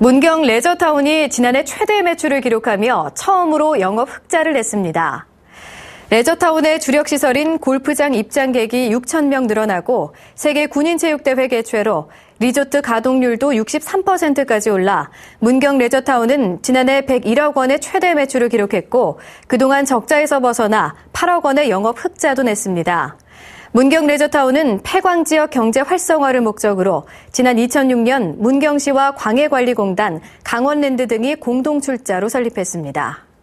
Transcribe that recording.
문경 레저타운이 지난해 최대 매출을 기록하며 처음으로 영업 흑자를 냈습니다. 레저타운의 주력 시설인 골프장 입장객이 6천 명 늘어나고 세계 군인체육대회 개최로 리조트 가동률도 63%까지 올라 문경 레저타운은 지난해 101억 원의 최대 매출을 기록했고 그동안 적자에서 벗어나 8억 원의 영업 흑자도 냈습니다. 문경 레저타운은 폐광 지역 경제 활성화를 목적으로 지난 2006년 문경시와 광해관리공단, 강원랜드 등이 공동 출자로 설립했습니다.